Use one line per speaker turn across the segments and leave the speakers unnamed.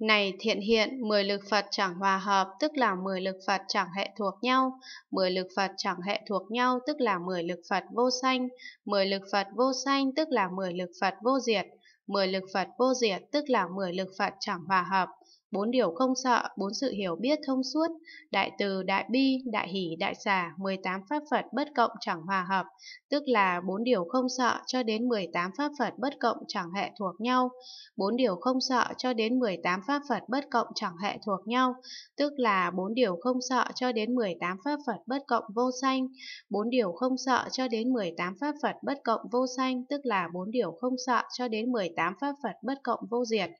Này thiện hiện, 10 lực Phật chẳng hòa hợp, tức là 10 lực Phật chẳng hệ thuộc nhau. 10 lực Phật chẳng hệ thuộc nhau, tức là 10 lực Phật vô sanh. 10 lực Phật vô sanh, tức là 10 lực Phật vô diệt. 10 lực Phật vô diệt, tức là 10 lực Phật chẳng hòa hợp. Bốn điều không sợ, bốn sự hiểu biết thông suốt, đại từ, đại bi, đại hỷ, đại xả, 18 pháp Phật bất cộng chẳng hòa hợp, tức là bốn điều không sợ cho đến 18 pháp Phật bất cộng chẳng hệ thuộc nhau. Bốn điều không sợ cho đến 18 pháp Phật bất cộng chẳng hệ thuộc nhau, tức là bốn điều không sợ cho đến 18 pháp Phật bất cộng vô sanh. Bốn điều không sợ cho đến 18 pháp Phật bất cộng vô sanh, tức là bốn điều không sợ cho đến 18 pháp Phật bất cộng vô diệt.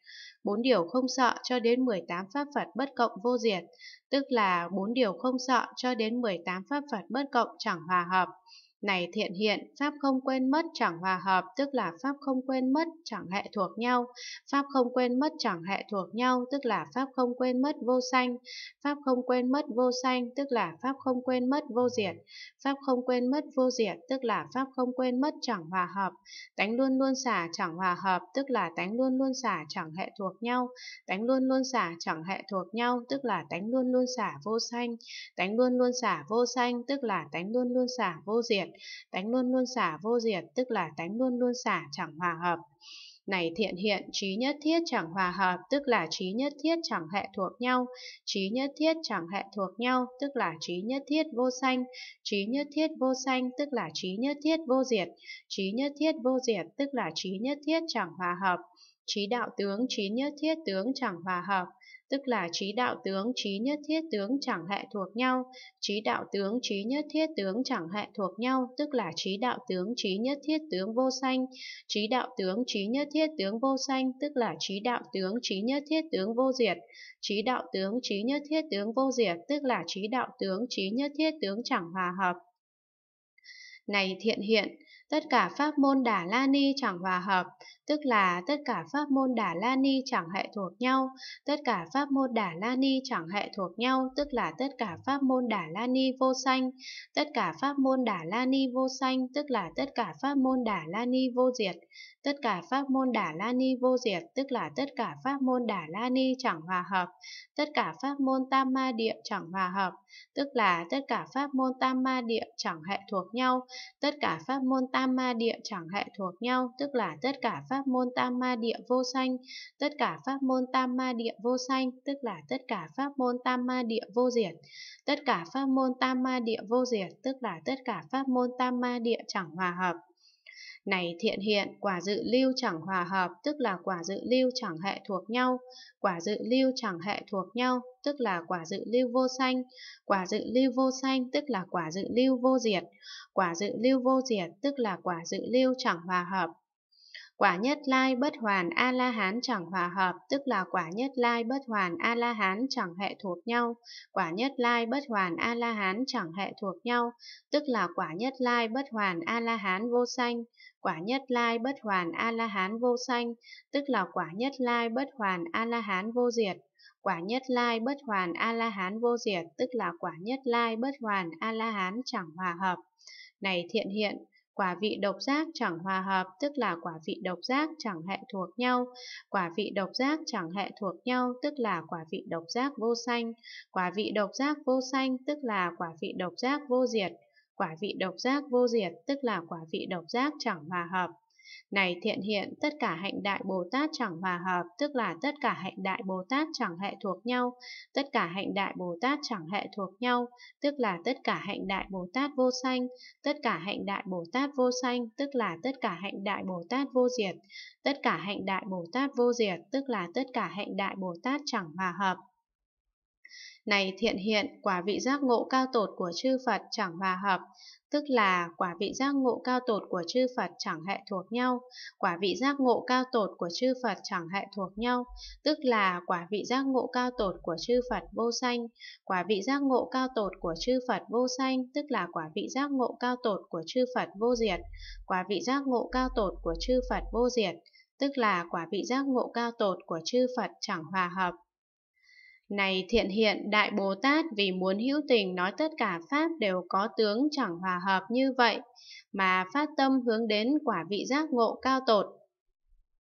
Bốn điều không sợ cho đến đến 18 pháp Phật bất cộng vô diệt, tức là bốn điều không sợ cho đến 18 pháp Phật bất cộng chẳng hòa hợp. Này thiện hiện, Pháp không quên mất chẳng hòa hợp, tức là Pháp không quên mất chẳng hệ thuộc nhau. Pháp không quên mất chẳng hệ thuộc nhau, tức là Pháp không quên mất vô sanh. Pháp không quên mất vô sanh, tức là Pháp không quên mất vô diệt. Pháp không quên mất vô diệt, tức là Pháp không quên mất chẳng hòa hợp. Tánh luôn luôn xả chẳng hòa hợp, tức là tánh luôn luôn xả chẳng hệ thuộc nhau. Tánh luôn luôn xả chẳng hệ thuộc nhau, tức là tánh luôn luôn xả vô sanh. Tánh luôn luôn xả vô sanh, tức là tánh luôn luôn xả vô diệt diệt, tánh luôn luôn xả vô diệt tức là tánh luôn luôn xả chẳng hòa hợp. Này thiện hiện, trí nhất thiết chẳng hòa hợp, tức là trí nhất thiết chẳng hệ thuộc nhau. Trí nhất thiết chẳng hệ thuộc nhau, tức là trí nhất thiết vô sanh. Trí nhất thiết vô sanh, tức là trí nhất thiết vô diệt. Trí nhất thiết vô diệt, tức là trí nhất thiết chẳng hòa hợp trí đạo tướng trí nhất thiết tướng chẳng hòa hợp, tức là trí đạo tướng trí nhất thiết tướng chẳng hệ thuộc nhau, trí đạo tướng trí nhất thiết tướng chẳng hệ thuộc nhau, tức là trí đạo tướng trí nhất thiết tướng vô sanh, trí đạo tướng trí nhất thiết tướng vô sanh, tức là trí đạo tướng trí nhất thiết tướng vô diệt, trí đạo tướng trí nhất thiết tướng vô diệt, tức là trí đạo tướng trí nhất thiết tướng chẳng hòa hợp. Này thiện hiện, tất cả pháp môn Đà La Ni chẳng hòa hợp, tức là tất cả pháp môn Đà La Ni chẳng hệ thuộc nhau, tất cả pháp môn Đà La Ni chẳng hệ thuộc nhau, tức là tất cả pháp môn Đà La Ni vô sanh, tất cả pháp môn Đà La Ni vô sanh, tức là tất cả pháp môn Đà La Ni vô diệt, tất cả pháp môn Đà La Ni vô diệt, tức là tất cả pháp môn Đà La Ni chẳng hòa hợp, tất cả pháp môn Tam Ma Địa chẳng hòa hợp, tức là tất cả pháp môn Tam Ma Địa chẳng hệ thuộc nhau, tất cả pháp môn tam ma địa chẳng hệ thuộc nhau, tức là tất cả pháp môn tam ma địa vô sanh, tất cả pháp môn tam ma địa vô sanh, tức là tất cả pháp môn tam ma địa vô diệt, tất cả pháp môn tam ma địa vô diệt, tức là tất cả pháp môn tam ma địa chẳng hòa hợp. Này thiện hiện, quả dự lưu chẳng hòa hợp, tức là quả dự lưu chẳng hệ thuộc nhau. Quả dự lưu chẳng hệ thuộc nhau, tức là quả dự lưu vô sanh. Quả dự lưu vô sanh, tức là quả dự lưu vô diệt. Quả dự lưu vô diệt, tức là quả dự lưu chẳng hòa hợp, Quả nhất lai bất hoàn A-la-hán chẳng hòa hợp, tức là quả nhất lai bất hoàn A-la-hán chẳng hệ thuộc nhau. Quả nhất lai bất hoàn A-la-hán chẳng hệ thuộc nhau, tức là quả nhất lai bất hoàn A-la-hán vô sanh. Quả nhất lai bất hoàn A-la-hán vô sanh, tức là quả nhất lai bất hoàn A-la-hán vô diệt. Quả nhất lai bất hoàn A-la-hán vô diệt, tức là quả nhất lai bất hoàn A-la-hán chẳng hòa hợp. Này thiện hiện, Quả vị độc giác chẳng hòa hợp tức là quả vị độc giác chẳng hệ thuộc nhau. Quả vị độc giác chẳng hệ thuộc nhau tức là quả vị độc giác vô sanh. Quả vị độc giác vô sanh tức là quả vị độc giác vô diệt. Quả vị độc giác vô diệt tức là quả vị độc giác chẳng hòa hợp. Này thiện hiện, tất cả hạnh đại Bồ Tát chẳng hòa hợp, tức là tất cả hạnh đại Bồ Tát chẳng hệ thuộc nhau, tất cả hạnh đại Bồ Tát chẳng hệ thuộc nhau, tức là tất cả hạnh đại Bồ Tát vô sanh, tất cả hạnh đại Bồ Tát vô sanh, tức là tất cả hạnh đại Bồ Tát vô diệt, tất cả hạnh đại Bồ Tát vô diệt, tức là tất cả hạnh đại Bồ Tát chẳng hòa hợp. Này thiện hiện, quả vị giác ngộ cao tột của chư Phật chẳng hòa hợp, tức là quả vị giác ngộ cao tột của chư Phật chẳng hệ thuộc nhau, quả vị giác ngộ cao tột của chư Phật chẳng hệ thuộc nhau, tức là quả vị giác ngộ cao tột của chư Phật vô sanh, quả vị giác ngộ cao tột của chư Phật vô sanh, tức là quả vị giác ngộ cao tột của chư Phật vô diệt, quả vị giác ngộ cao tột của chư Phật vô diệt, tức là quả vị giác ngộ cao tột của chư Phật chẳng hòa hợp, này thiện hiện Đại Bồ Tát vì muốn hữu tình nói tất cả Pháp đều có tướng chẳng hòa hợp như vậy, mà phát tâm hướng đến quả vị giác ngộ cao tột.